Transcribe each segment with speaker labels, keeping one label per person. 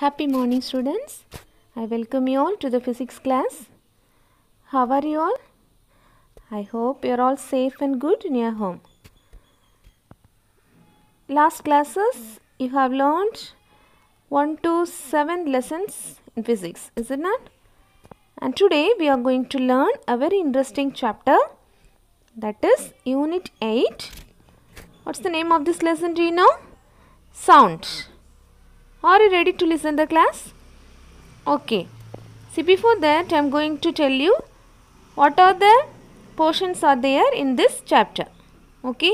Speaker 1: Happy morning students. I welcome you all to the physics class. How are you all? I hope you are all safe and good in your home. Last classes you have learned 1 to 7 lessons in physics is it not? And today we are going to learn a very interesting chapter that is unit 8. What's the name of this lesson do you know? Sound. Are you ready to listen the class? Okay. See before that I am going to tell you what are the portions are there in this chapter. Okay.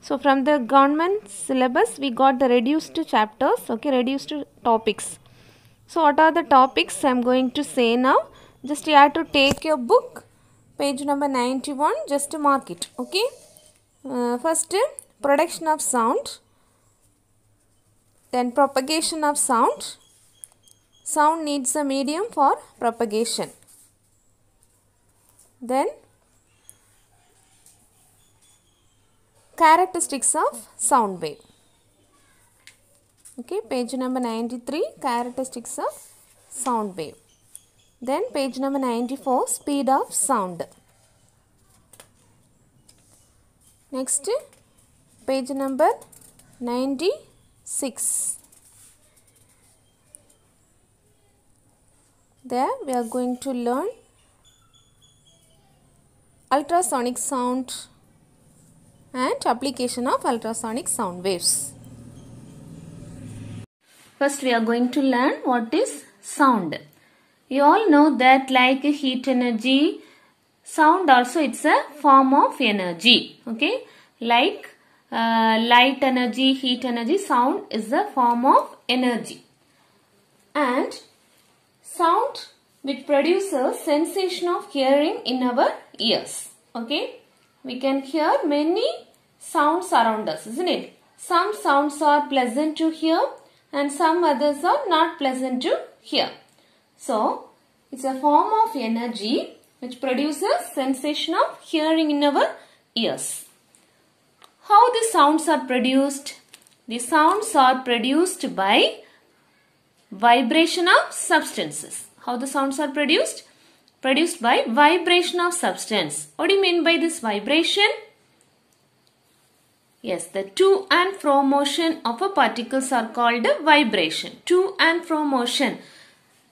Speaker 1: So from the government syllabus we got the reduced chapters. Okay. Reduced topics. So what are the topics I am going to say now. Just you have to take your book page number 91 just to mark it. Okay. Uh, first production of sound then propagation of sound. Sound needs a medium for propagation. Then characteristics of sound wave. Okay, page number 93, characteristics of sound wave. Then page number 94, speed of sound. Next, page number 90. 6. There we are going to learn ultrasonic sound and application of ultrasonic sound waves. First we are going to learn what is sound. You all know that like heat
Speaker 2: energy, sound also it's a form of energy. Okay, like uh, light energy, heat energy, sound is the form of energy.
Speaker 1: And sound which produces sensation of hearing in our ears. Okay. We can hear many sounds around us, isn't it? Some sounds are pleasant to hear and some others are not pleasant to hear. So, it's a form of energy which produces sensation of hearing in our
Speaker 2: ears. How the sounds are produced? The sounds are produced by vibration of substances. How the sounds are produced? Produced by vibration of substance. What do you mean by this vibration? Yes, the to and fro motion of a particles are called a vibration. To and fro motion.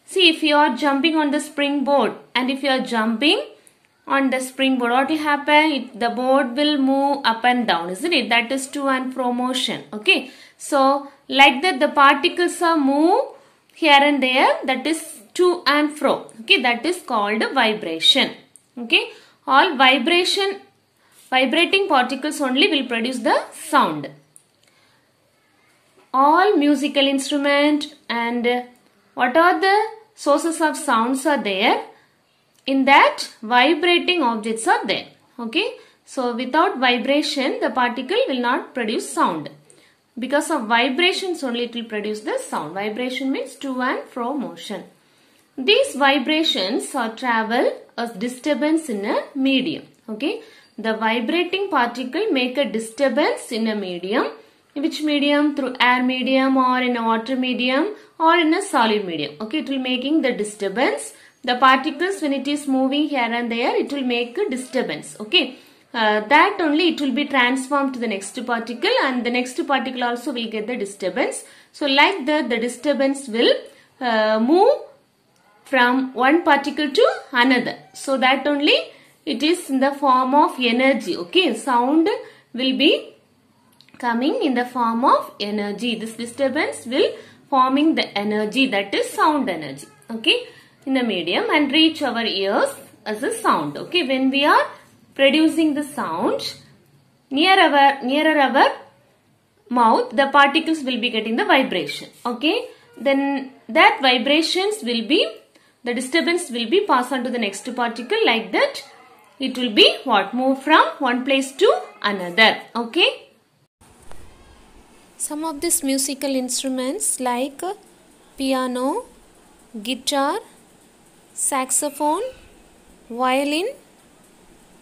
Speaker 2: See, if you are jumping on the springboard and if you are jumping on the springboard what will happen it, the board will move up and down isn't it that is to and fro motion okay so like that the particles are move here and there that is to and fro okay that is called vibration okay all vibration vibrating particles only will produce the sound all musical instrument and what are the sources of sounds are there in that vibrating objects are there okay so without vibration the particle will not produce sound because of vibrations only it will produce the sound vibration means to and fro motion these vibrations or travel as disturbance in a medium okay the vibrating particle make a disturbance in a medium in which medium through air medium or in a water medium or in a solid medium okay it will making the disturbance the particles when it is moving here and there it will make a disturbance okay uh, that only it will be transformed to the next particle and the next particle also will get the disturbance so like that the disturbance will uh, move from one particle to another so that only it is in the form of energy okay sound will be coming in the form of energy this disturbance will forming the energy that is sound energy okay in the medium and reach our ears as a sound. Okay, when we are producing the sound near our nearer our mouth, the particles will be getting the vibration. Okay, then that vibrations will be the disturbance will be passed on to the next particle like that. It will be what move from one place to another.
Speaker 1: Okay. Some of these musical instruments like piano, guitar, saxophone, violin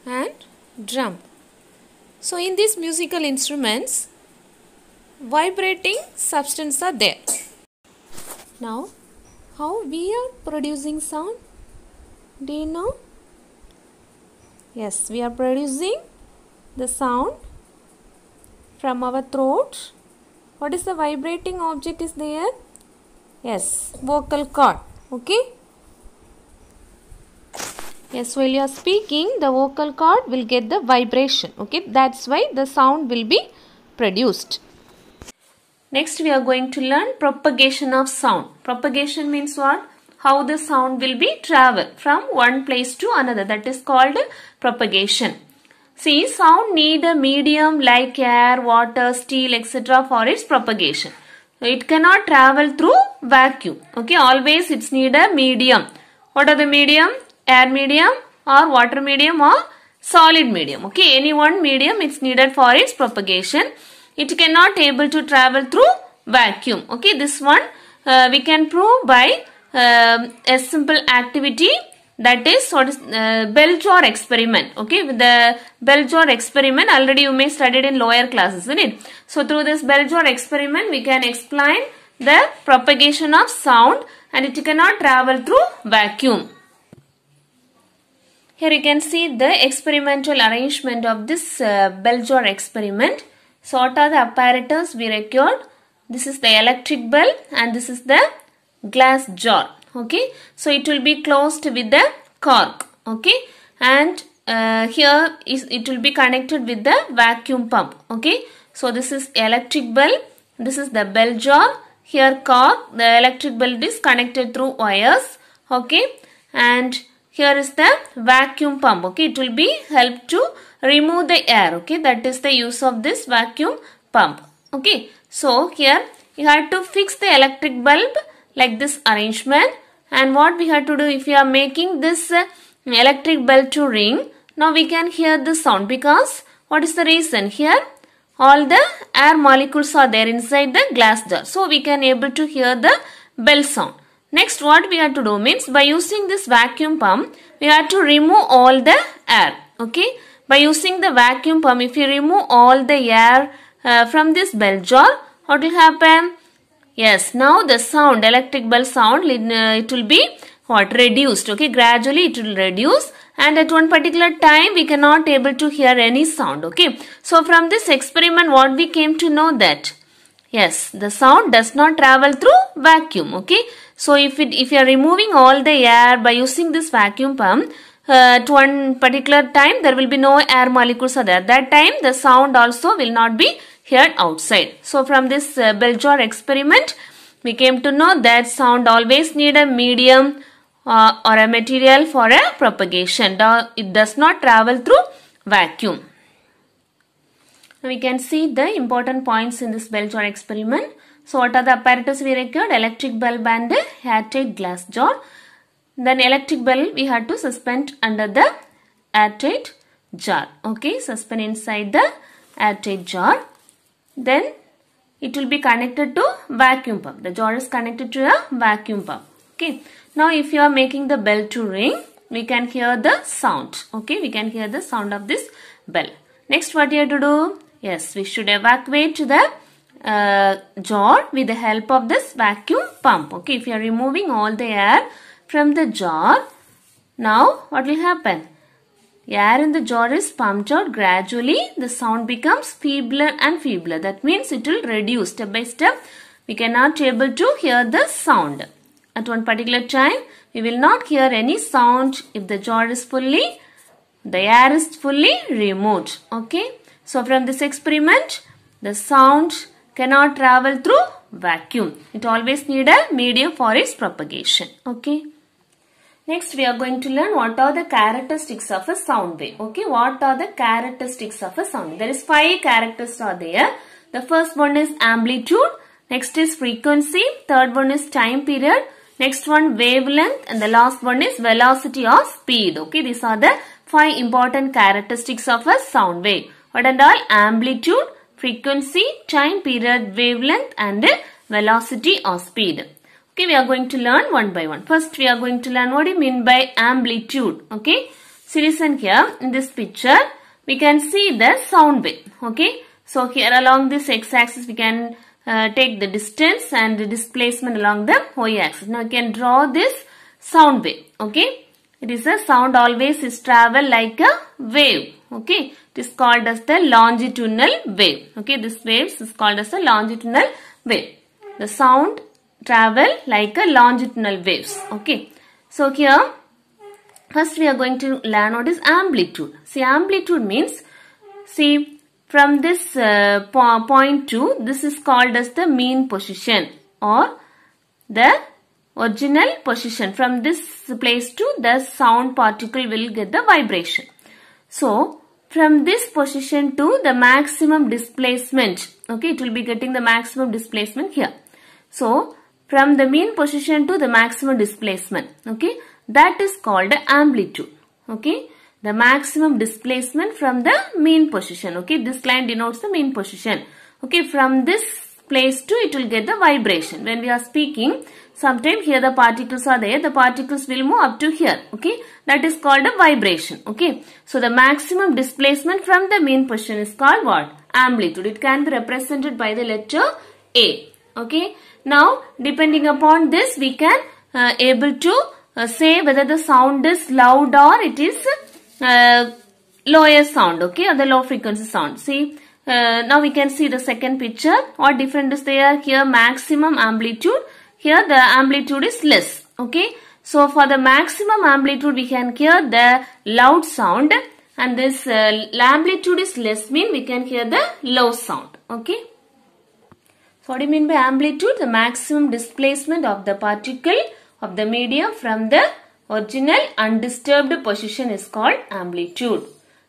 Speaker 1: and drum. So in these musical instruments, vibrating substance are there. Now, how we are producing sound? Do you know? Yes, we are producing the sound from our throat. What is the vibrating object is there? Yes, vocal cord. Okay. Yes, while you are speaking, the vocal cord will get the vibration. Okay, that's why the sound will be produced. Next, we are going to learn propagation
Speaker 2: of sound. Propagation means what? How the sound will be travel from one place to another. That is called propagation. See, sound need a medium like air, water, steel, etc. for its propagation. it cannot travel through vacuum. Okay, always it's need a medium. What are the medium? air medium or water medium or solid medium. Okay, any one medium is needed for its propagation. It cannot able to travel through vacuum. Okay, this one uh, we can prove by uh, a simple activity that is what is uh, bell jar experiment okay the bell jar experiment already you may studied in lower classes isn't it so through this bell jar experiment we can explain the propagation of sound and it cannot travel through vacuum here you can see the experimental arrangement of this uh, bell jar experiment. So what are the apparatus we required? This is the electric bell and this is the glass jar. Okay. So it will be closed with the cork. Okay. And uh, here is it will be connected with the vacuum pump. Okay. So this is electric bell. This is the bell jar. Here cork. The electric bell is connected through wires. Okay. And here is the vacuum pump okay it will be help to remove the air okay that is the use of this vacuum pump okay so here you have to fix the electric bulb like this arrangement and what we have to do if you are making this uh, electric bell to ring now we can hear the sound because what is the reason here all the air molecules are there inside the glass jar so we can able to hear the bell sound Next what we have to do means by using this vacuum pump we have to remove all the air. Okay. By using the vacuum pump if you remove all the air uh, from this bell jar what will happen? Yes. Now the sound electric bell sound it uh, will be what reduced. Okay. Gradually it will reduce and at one particular time we cannot able to hear any sound. Okay. So from this experiment what we came to know that Yes, the sound does not travel through vacuum, okay? So if it, if you are removing all the air by using this vacuum pump uh, one particular time there will be no air molecules are there. That time the sound also will not be heard outside. So from this uh, bell jar experiment we came to know that sound always need a medium uh, or a material for a propagation. It does not travel through vacuum. We can see the important points in this bell jar experiment. So what are the apparatus we required? Electric bulb and airtight glass jar. Then electric bulb we had to suspend under the airtight jar. Okay, suspend inside the airtight jar. Then it will be connected to vacuum pump. The jar is connected to a vacuum pump. Okay. Now if you are making the bell to ring, we can hear the sound. Okay, we can hear the sound of this bell. Next what you have to do? Yes, we should evacuate the uh, jar with the help of this vacuum pump. Okay, if you are removing all the air from the jar, now what will happen? Air in the jar is pumped out gradually. The sound becomes feebler and feebler. That means it will reduce step by step. We cannot able to hear the sound. At one particular time, we will not hear any sound if the jar is fully, the air is fully removed. Okay. So from this experiment, the sound cannot travel through vacuum. It always need a medium for its propagation. Okay. Next we are going to learn what are the characteristics of a sound wave. Okay. What are the characteristics of a sound? There is five characteristics are there. The first one is amplitude. Next is frequency. Third one is time period. Next one wavelength and the last one is velocity or speed. Okay. These are the five important characteristics of a sound wave. What and all? Amplitude, frequency, time period, wavelength and velocity or speed. Okay, we are going to learn one by one. First, we are going to learn what do you mean by amplitude. Okay, so listen here in this picture, we can see the sound wave. Okay, so here along this x-axis, we can uh, take the distance and the displacement along the y-axis. Now, we can draw this sound wave. Okay, it is a sound always is travel like a wave. Okay, it is called as the longitudinal wave. Okay, this waves is called as the longitudinal wave. The sound travel like a longitudinal waves. Okay. So here, first we are going to learn what is amplitude. See, amplitude means, see, from this uh, po point to, this is called as the mean position or the original position. From this place to the sound particle will get the vibration. So, from this position to the maximum displacement. Okay, it will be getting the maximum displacement here. So, from the mean position to the maximum displacement. Okay, that is called amplitude. Okay, the maximum displacement from the mean position. Okay, this line denotes the mean position. Okay, from this place to, it will get the vibration. When we are speaking, sometimes here the particles are there, the particles will move up to here, okay. That is called a vibration, okay. So, the maximum displacement from the mean position is called what? Amplitude. It can be represented by the letter A, okay. Now, depending upon this, we can uh, able to uh, say whether the sound is loud or it is uh, lower sound, okay, or the low frequency sound. See, uh, now we can see the second picture what different is there here maximum amplitude here the amplitude is less okay so for the maximum amplitude we can hear the loud sound and this uh, amplitude is less mean we can hear the low sound okay so what do you mean by amplitude the maximum displacement of the particle of the medium from the original undisturbed position is called amplitude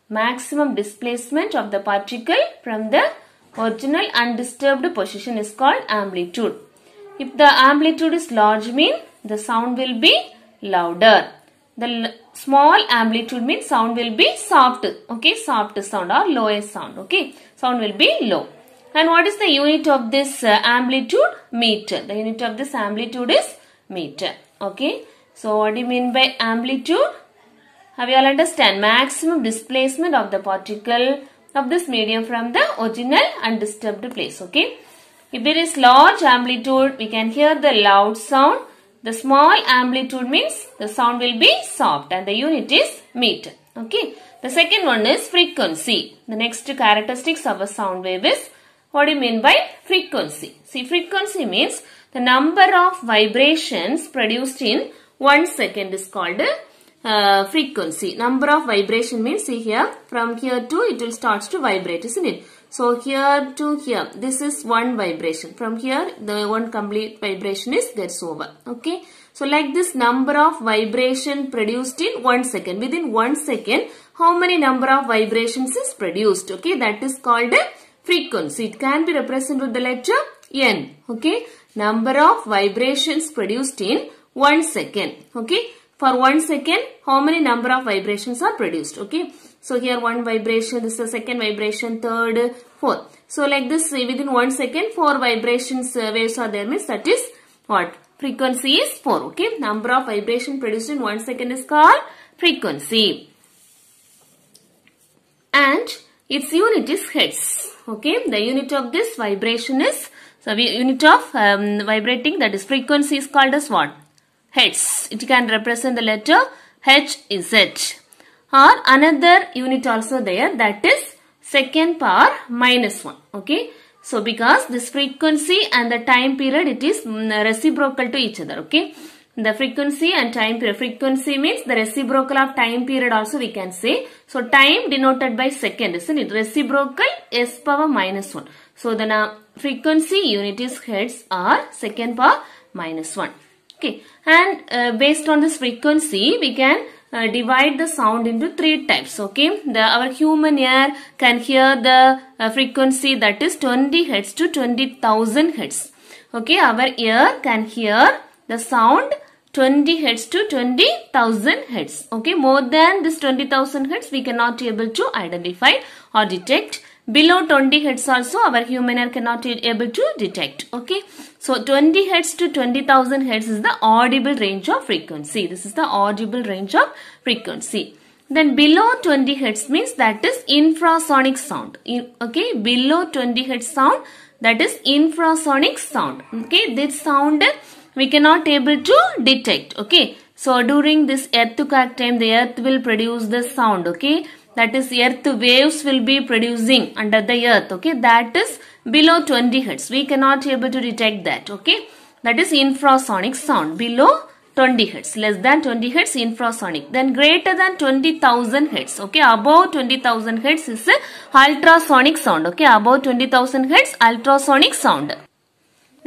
Speaker 2: maximum displacement of the particle from the original undisturbed position is called amplitude. If the amplitude is large mean the sound will be louder. The small amplitude means sound will be soft. Okay, soft sound or lowest sound. Okay, sound will be low. And what is the unit of this uh, amplitude? Meter. The unit of this amplitude is meter. Okay. So what do you mean by amplitude? Have you all understand? Maximum displacement of the particle of this medium from the original undisturbed place. Okay. If there is large amplitude, we can hear the loud sound. The small amplitude means the sound will be soft and the unit is meter. Okay. The second one is frequency. The next characteristics of a sound wave is what do you mean by frequency? See, frequency means the number of vibrations produced in one second is called uh, frequency. Number of vibration means, see here, from here to it will starts to vibrate, isn't it? So here to here, this is one vibration. From here, the one complete vibration is gets over. Okay. So like this number of vibration produced in one second. Within one second, how many number of vibrations is produced? Okay. That is called a frequency. It can be represented with the letter N. Okay. Number of vibrations produced in one second. Okay for one second how many number of vibrations are produced okay so here one vibration this is the second vibration third fourth so like this within one second four vibrations uh, waves are there means that is what frequency is 4 okay number of vibration produced in one second is called frequency and its unit is hertz okay the unit of this vibration is so unit of um, vibrating that is frequency is called as what heads. It can represent the letter H is it. Or another unit also there that is second power minus 1. Okay. So because this frequency and the time period it is mm, reciprocal to each other. Okay. The frequency and time period. Frequency means the reciprocal of time period also we can say. So time denoted by second isn't it? Reciprocal s power minus 1. So the uh, frequency unit is hertz or second power minus 1. Okay, and uh, based on this frequency, we can uh, divide the sound into three types okay the, our human ear can hear the uh, frequency that is 20 hertz to 20000 hertz okay our ear can hear the sound 20 hertz to 20000 hertz okay more than this 20000 hertz we cannot able to identify or detect below 20 hertz also our human ear cannot able to detect okay so 20 hertz to 20000 hertz is the audible range of frequency this is the audible range of frequency then below 20 hertz means that is infrasonic sound okay below 20 hertz sound that is infrasonic sound okay this sound we cannot able to detect okay so during this earthquake time the earth will produce this sound okay that is earth waves will be producing under the earth okay that is below 20 hertz we cannot able to detect that okay that is infrasonic sound below 20 hertz less than 20 hertz infrasonic then greater than 20000 hertz okay above 20000 hertz is ultrasonic sound okay above 20000 hertz ultrasonic sound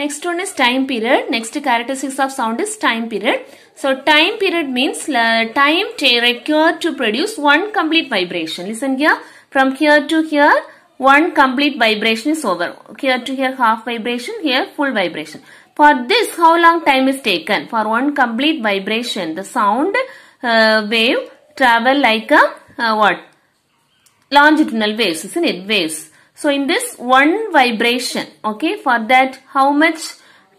Speaker 2: Next one is time period. Next characteristics of sound is time period. So time period means uh, time required to produce one complete vibration. Listen here. From here to here, one complete vibration is over. Here to here, half vibration. Here, full vibration. For this, how long time is taken? For one complete vibration, the sound uh, wave travel like a uh, what? Longitudinal waves, isn't it? Waves. So in this one vibration, okay, for that how much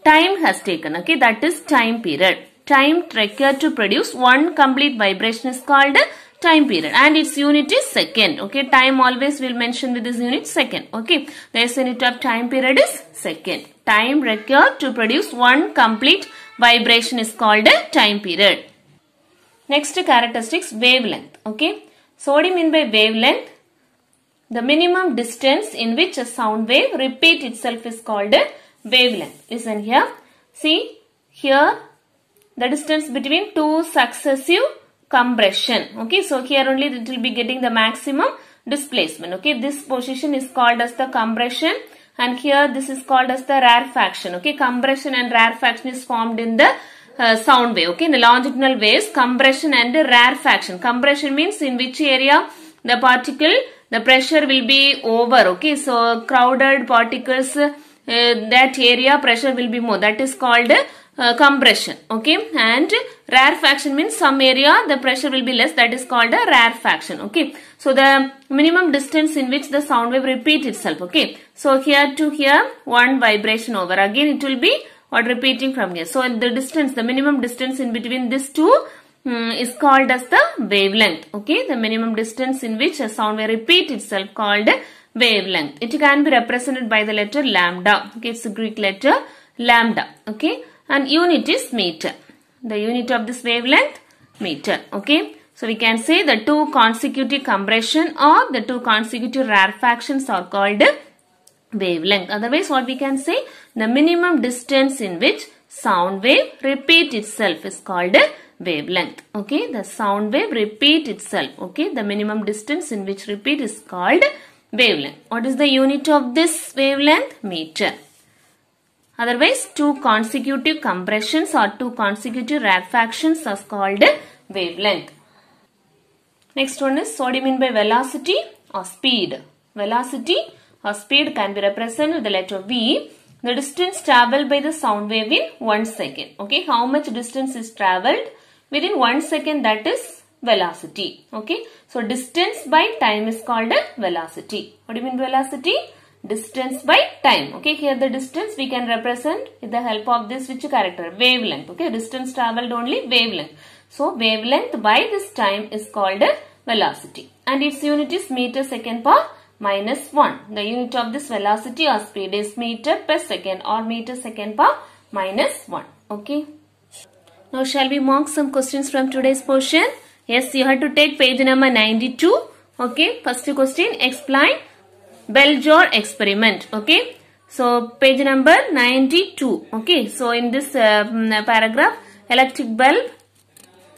Speaker 2: time has taken, okay, that is time period. Time required to produce one complete vibration is called time period and its unit is second okay time always will mention with this unit second okay this unit of time period is second time required to produce one complete vibration is called a time period next characteristics wavelength okay sodium in by wavelength the minimum distance in which a sound wave repeat itself is called a wavelength. Listen here. See here the distance between two successive compression. Okay, so here only it will be getting the maximum displacement. Okay, this position is called as the compression and here this is called as the rarefaction. Okay, compression and rarefaction is formed in the uh, sound wave. Okay, in the longitudinal waves, compression and rarefaction. Compression means in which area the particle the pressure will be over okay so crowded particles uh, that area pressure will be more that is called uh, compression okay and rarefaction means some area the pressure will be less that is called a rarefaction okay so the minimum distance in which the sound wave repeat itself okay so here to here one vibration over again it will be or repeating from here so the distance the minimum distance in between these two um, is called as the wavelength. Okay, the minimum distance in which a sound wave repeat itself called wavelength. It can be represented by the letter lambda. Okay, it's a Greek letter lambda. Okay, and unit is meter. The unit of this wavelength meter. Okay. So we can say the two consecutive compression or the two consecutive rarefactions are called wavelength. Otherwise what we can say the minimum distance in which sound wave repeat itself is called wavelength. Okay, the sound wave repeat itself. Okay, the minimum distance in which repeat is called wavelength. What is the unit of this wavelength? Meter. Otherwise, two consecutive compressions or two consecutive refractions are called wavelength. Next one is what do you mean by velocity or speed? Velocity or speed can be represented with the letter V. The distance traveled by the sound wave in 1 second. Okay, how much distance is traveled? within 1 second that is velocity. Okay. So distance by time is called a velocity. What do you mean velocity? Distance by time. Okay. Here the distance we can represent with the help of this which character? Wavelength. Okay. Distance traveled only wavelength. So wavelength by this time is called a velocity. And its unit is meter second per minus 1. The unit of this velocity or speed is meter per second or meter second per minus 1. Okay. Now shall we mark some questions from today's portion? Yes, you have to take page number 92. Okay, first question, explain Bell jar experiment. Okay, so page number 92. Okay, so in this uh, paragraph, electric bulb.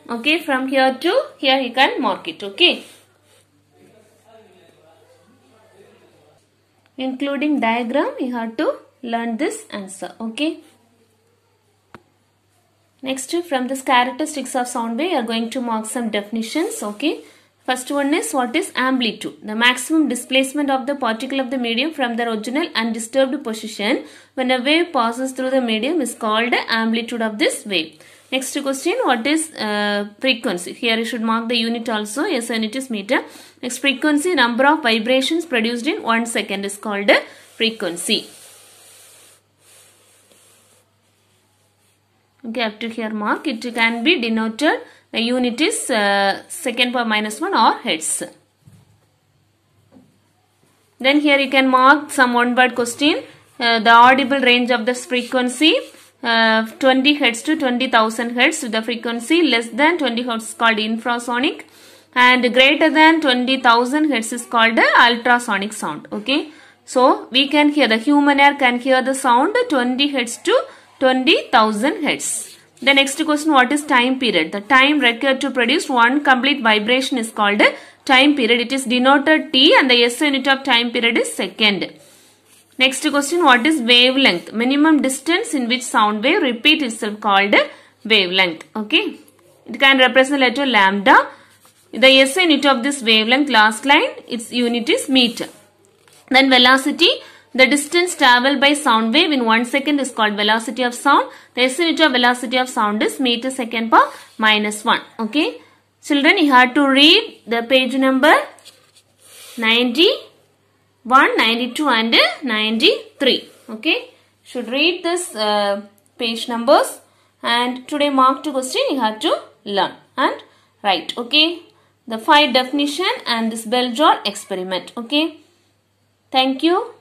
Speaker 2: Okay, from here to here you can mark it. Okay. Including diagram, you have to learn this answer. Okay. Next, from this characteristics of sound wave, you are going to mark some definitions. Okay. First one is what is amplitude? The maximum displacement of the particle of the medium from their original undisturbed position when a wave passes through the medium is called the amplitude of this wave. Next question, what is uh, frequency? Here you should mark the unit also. Yes, unit is meter. Next frequency, number of vibrations produced in one second is called frequency. okay up to here mark it can be denoted the unit is uh, second power minus 1 or heads then here you can mark some one word question uh, the audible range of this frequency uh, 20 hertz to 20,000 hertz the frequency less than 20 hertz is called infrasonic and greater than 20,000 hertz is called ultrasonic sound okay so we can hear the human ear can hear the sound 20 hertz to 20,000 hertz. The next question, what is time period? The time required to produce one complete vibration is called time period. It is denoted T and the SI unit of time period is second. Next question, what is wavelength? Minimum distance in which sound wave repeat itself called wavelength. Okay. It can represent the letter lambda. The SI unit of this wavelength last line, its unit is meter. Then velocity, the distance traveled by sound wave in 1 second is called velocity of sound. The unit of velocity of sound is meter second per minus 1. Okay. Children, you have to read the page number 91, 92 and 93. Okay. Should read this uh, page numbers and today mark to question you have to learn and write. Okay. The five definition and this Bell jar experiment. Okay. Thank you.